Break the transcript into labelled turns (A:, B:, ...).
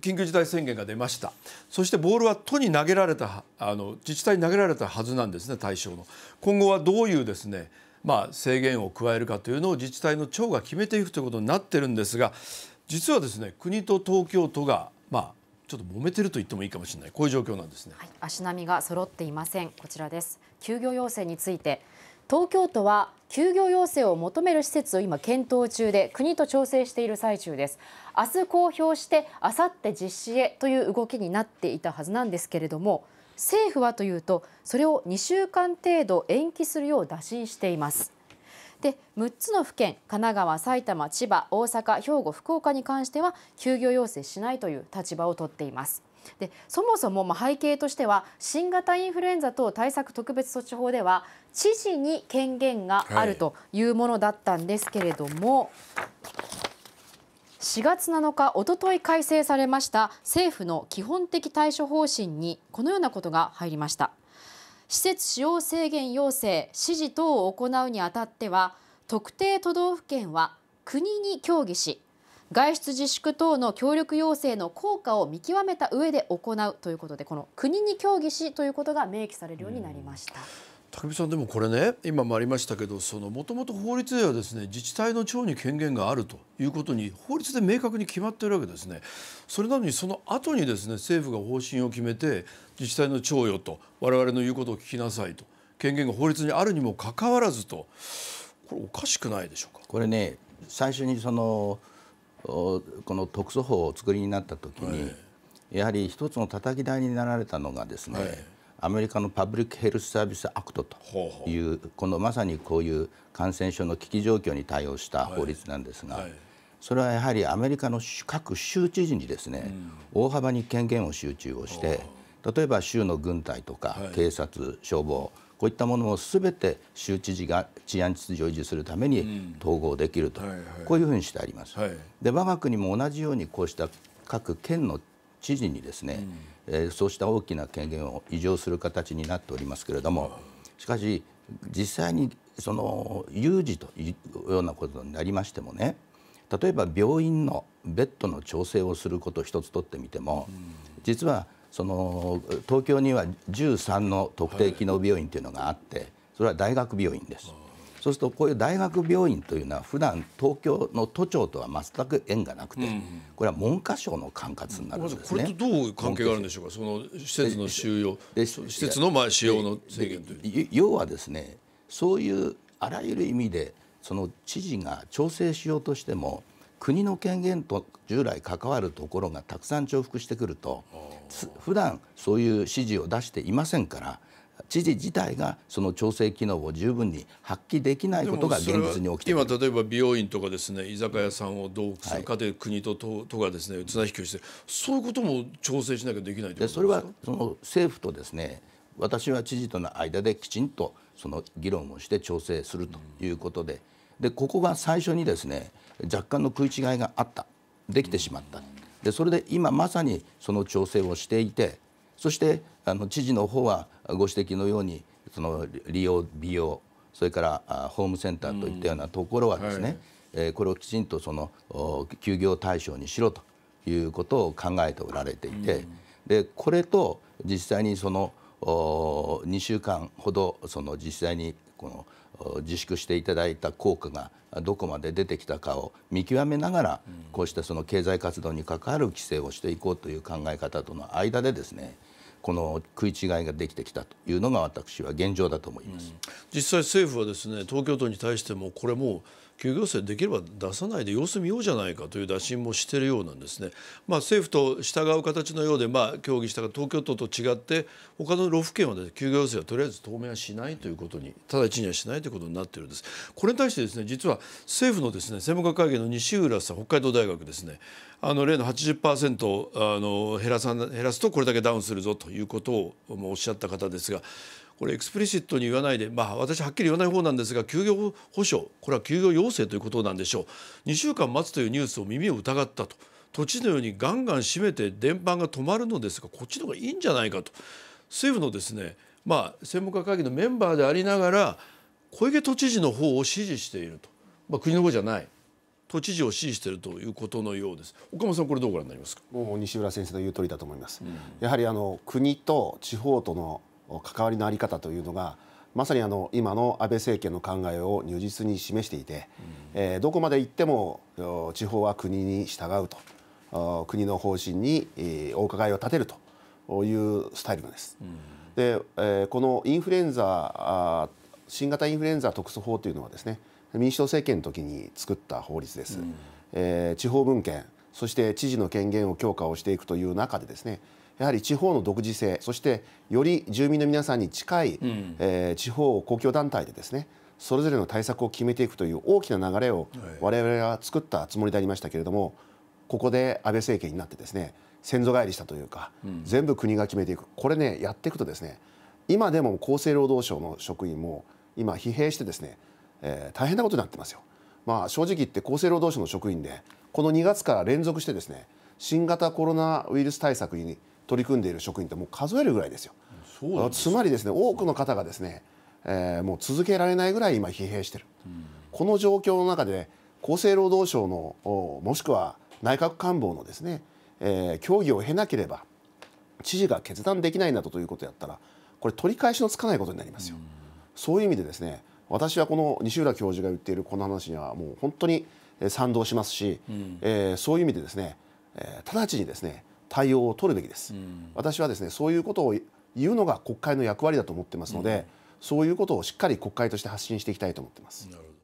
A: 緊急事態宣言が出ましたそしてボールは都に投げられたあの自治体に投げられたはずなんですね対象の今後はどういうですねまあ、制限を加えるかというのを自治体の長が決めていくということになってるんですが実はですね国と東京都が、まあ、ちょっと揉めてると言ってもいいかもしれないこういう状況なんです
B: ね、はい、足並みが揃っていませんこちらです休業要請について東京都は休業要請を求める施設を今検討中で国と調整している最中です明日公表してあさって実施へという動きになっていたはずなんですけれども政府はというとそれを2週間程度延期するよう打診していますで6つの府県神奈川埼玉千葉大阪兵庫福岡に関しては休業要請しないという立場を取っていますでそもそもま背景としては新型インフルエンザ等対策特別措置法では知事に権限があるというものだったんですけれども。はい4月7日、おととい改正されました政府の基本的対処方針にこのようなことが入りました施設使用制限要請、指示等を行うにあたっては特定都道府県は国に協議し外出自粛等の協力要請の効果を見極めた上で行うということでこの国に協議しということが明記されるようになりました。
A: 武さんでもこれね今もありましたけどもともと法律ではですね自治体の長に権限があるということに法律で明確に決まっているわけですねそれなのにその後にですね政府が方針を決めて自治体の長よと我々の言うことを聞きなさいと権限が法律にあるにもかかわらずと
C: これおかしくないでしょうかこれね最初にそのこの特措法をお作りになった時に、やはり一つのたたき台になられたのがですね、アメリカのパブリック・ヘルス・サービス・アクトというこのまさにこういう感染症の危機状況に対応した法律なんですが、それはやはりアメリカの各州知事にですね、大幅に権限を集中をして例えば州の軍隊とか警察、消防こういったものをすべて州知事が治安秩序を維持するために統合できると、うんはいはい、こういうふうにしてあります。はい、で我が国も同じようにこうした各県の知事にですね、うん、えー、そうした大きな権限を移譲する形になっておりますけれどもしかし実際にその有事というようなことになりましてもね例えば病院のベッドの調整をすることを一つとってみても、うん、実はその東京には13の特定機能病院というのがあってそれは大学病院です。そうするとこういう大学病院というのは普段東京の都庁とは全く縁がなくて、これは文科省の管轄になるんですね。これとどう関係があるんでしょうか。その施設の収容、施設のまあ使用の制限という要はですね、そういうあらゆる意味でその知事が調整しようとしても国の権限と従来関わるところがたくさん重複してくると普段そういう指示を出していませんから知事自体がその調整機能を十分に発揮できないことが現実に起
A: きて今例えば美容院とかですね居酒屋さんを同するかで、国と
C: 都都がですね綱引きをしてそういうことも調整しなきゃできないでそれはその政府とですね私は知事との間できちんとその議論をして調整するということで。うんでここが最初にですね若干の食い違いがあったできてしまったでそれで今まさにその調整をしていてそしてあの知事の方はご指摘のようにその利用美容それからホームセンターといったようなところはですね、はい、えー、これをきちんとその休業対象にしろということを考えておられていて、でこれと実際にその2週間ほどその実際にこの自粛していただいた効果がどこまで出てきたかを見極めながら、こうしたその経済活動に関わる規制をしていこうという考え方との間でですねこの食い違いができてきたというのが私は現状だと思います、うん、
A: 実際政府はですね東京都に対してもこれも休業生できれば出さないで様子見ようじゃないかという打診もしているようなんですね、まあ、政府と従う形のようで、まあ、協議したが東京都と違って他の6府県は、ね、休業制はとりあえず当面はしないということに直ちにはしないということになっているんですこれに対してですね実は政府のですね専門家会議の西浦さん北海道大学ですねあの例の80%あの減らさ減らすとこれだけダウンするぞとということをおっしゃった方ですがこれエクスプリシットに言わないで、まあ、私はっきり言わない方なんですが休業保障これは休業要請ということなんでしょう2週間待つというニュースを耳を疑ったと土地のようにガンガン閉めて電波が止まるのですがこっちの方がいいんじゃないかと政府のですね、まあ、専門家会議のメンバーでありながら小池都知事の方を支持していると、まあ、国の方じゃない都知事を支持しているということのようです。
D: 岡本さん、これどうご覧になりますか。もう西浦先生の言う通りだと思います。うん、やはりあの国と地方との関わりのあり方というのが。まさにあの今の安倍政権の考えを如実に示していて、うん、えー、どこまで行っても地方は国に従うと国の方針に、お伺いを立てるというスタイルなんです。うん、で、えー、このインフルエンザ新型インフルエンザ特措法というのはですね民主党政権の時に作った法律です、うん、えー、地方分権そして知事の権限を強化をしていくという中でですねやはり地方の独自性そしてより住民の皆さんに近い、うん、えー、地方公共団体でですねそれぞれの対策を決めていくという大きな流れを我々は作ったつもりでありましたけれどもここで安倍政権になってですね先祖返りしたというか、うん、全部国が決めていくこれねやっていくとですね今でも厚生労働省の職員も今疲弊してですねえー、大変なことになってますよ。まあ、正直言って厚生労働省の職員でこの2月から連続してですね新型コロナウイルス対策に取り組んでいる職員ってもう数えるぐらいですよ。すつまりですね多くの方がですね、えー、もう続けられないぐらい今疲弊してる、うん、この状況の中で厚生労働省のもしくは内閣官房のですね、えー、協議を経なければ知事が決断できないなどということやったらこれ取り返しのつかないことになりますよ。うん、そういう意味でですね私はこの西浦教授が言っているこの話にはもう本当に賛同しますし、うん、えー、そういう意味でですね、えー、直ちにですね対応を取るべきです、うん、私はですねそういうことを言うのが国会の役割だと思ってますので、うん、そういうことをしっかり国会として発信していきたいと思ってます。なるほど